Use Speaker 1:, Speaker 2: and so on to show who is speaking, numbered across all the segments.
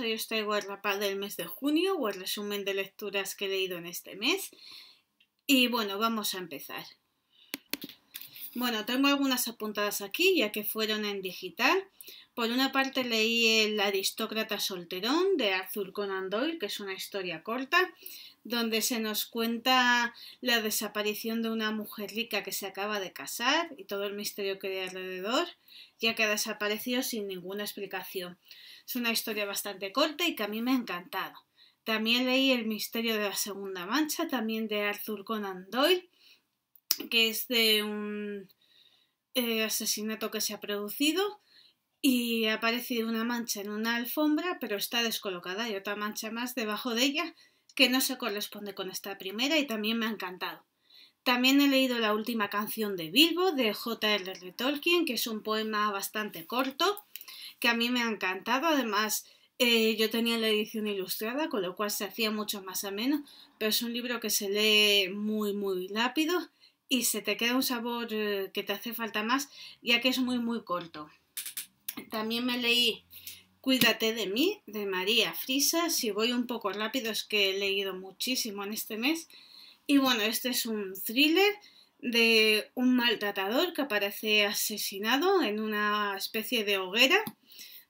Speaker 1: hoy os traigo el rapaz del mes de junio o el resumen de lecturas que he leído en este mes. Y bueno, vamos a empezar. Bueno, tengo algunas apuntadas aquí, ya que fueron en digital. Por una parte leí El aristócrata solterón de Arthur Conan Doyle, que es una historia corta, donde se nos cuenta la desaparición de una mujer rica que se acaba de casar y todo el misterio que hay alrededor, ya que ha desaparecido sin ninguna explicación. Es una historia bastante corta y que a mí me ha encantado. También leí El misterio de la segunda mancha, también de Arthur Conan Doyle, que es de un eh, asesinato que se ha producido y ha aparecido una mancha en una alfombra, pero está descolocada y otra mancha más debajo de ella que no se corresponde con esta primera y también me ha encantado. También he leído la última canción de Bilbo de J.R.R. Tolkien, que es un poema bastante corto, que a mí me ha encantado. Además, eh, yo tenía la edición ilustrada, con lo cual se hacía mucho más ameno, pero es un libro que se lee muy, muy rápido y se te queda un sabor eh, que te hace falta más, ya que es muy, muy corto. También me leí Cuídate de mí, de María Frisa. Si voy un poco rápido es que he leído muchísimo en este mes. Y bueno, este es un thriller de un maltratador que aparece asesinado en una especie de hoguera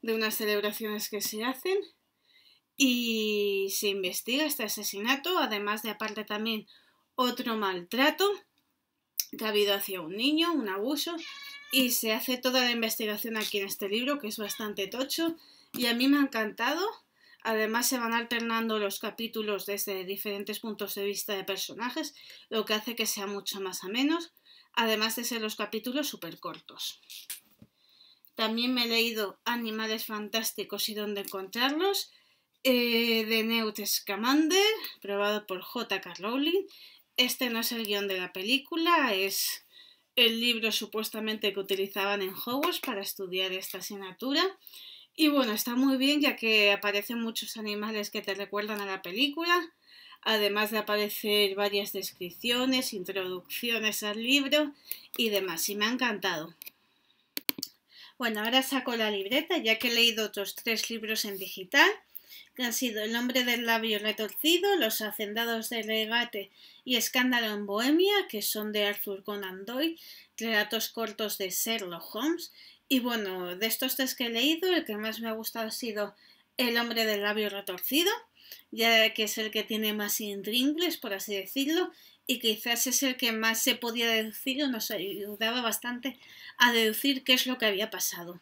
Speaker 1: de unas celebraciones que se hacen y se investiga este asesinato, además de aparte también otro maltrato que ha habido hacia un niño, un abuso y se hace toda la investigación aquí en este libro, que es bastante tocho, y a mí me ha encantado. Además se van alternando los capítulos desde diferentes puntos de vista de personajes, lo que hace que sea mucho más a menos, además de ser los capítulos súper cortos. También me he leído Animales Fantásticos y dónde encontrarlos, eh, de Neut Scamander, probado por J.K. Rowling. Este no es el guión de la película, es el libro supuestamente que utilizaban en Hogwarts para estudiar esta asignatura. Y bueno, está muy bien ya que aparecen muchos animales que te recuerdan a la película, además de aparecer varias descripciones, introducciones al libro y demás, y me ha encantado. Bueno, ahora saco la libreta ya que he leído otros tres libros en digital que han sido El hombre del labio retorcido, Los hacendados de regate y Escándalo en Bohemia, que son de Arthur Conan Doyle, relatos cortos de Sherlock Holmes. Y bueno, de estos tres que he leído, el que más me ha gustado ha sido El hombre del labio retorcido, ya que es el que tiene más intringles, por así decirlo, y quizás es el que más se podía deducir o nos ayudaba bastante a deducir qué es lo que había pasado.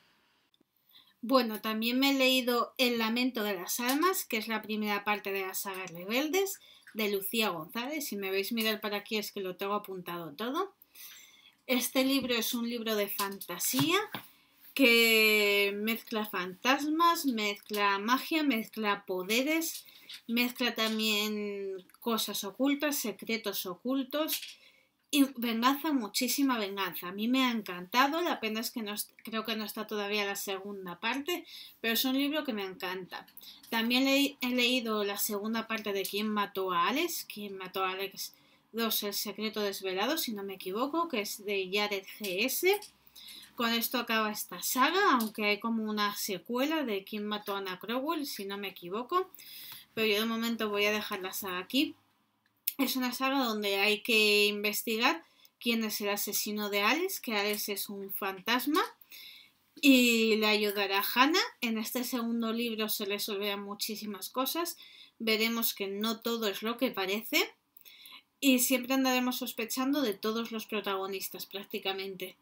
Speaker 1: Bueno, también me he leído El lamento de las almas, que es la primera parte de la saga Rebeldes, de Lucía González. Si me veis mirar para aquí es que lo tengo apuntado todo. Este libro es un libro de fantasía que mezcla fantasmas, mezcla magia, mezcla poderes, mezcla también cosas ocultas, secretos ocultos y venganza, muchísima venganza. A mí me ha encantado, la pena es que no, creo que no está todavía la segunda parte, pero es un libro que me encanta. También he leído la segunda parte de ¿Quién mató a Alex? ¿Quién mató a Alex 2? El secreto desvelado, si no me equivoco, que es de Jared G.S. Con esto acaba esta saga, aunque hay como una secuela de ¿Quién mató a Anna Crowell? Si no me equivoco. Pero yo de momento voy a dejar la saga aquí es una saga donde hay que investigar quién es el asesino de Alice, que Alice es un fantasma y le ayudará a Hannah. En este segundo libro se le resolverán muchísimas cosas. Veremos que no todo es lo que parece y siempre andaremos sospechando de todos los protagonistas prácticamente.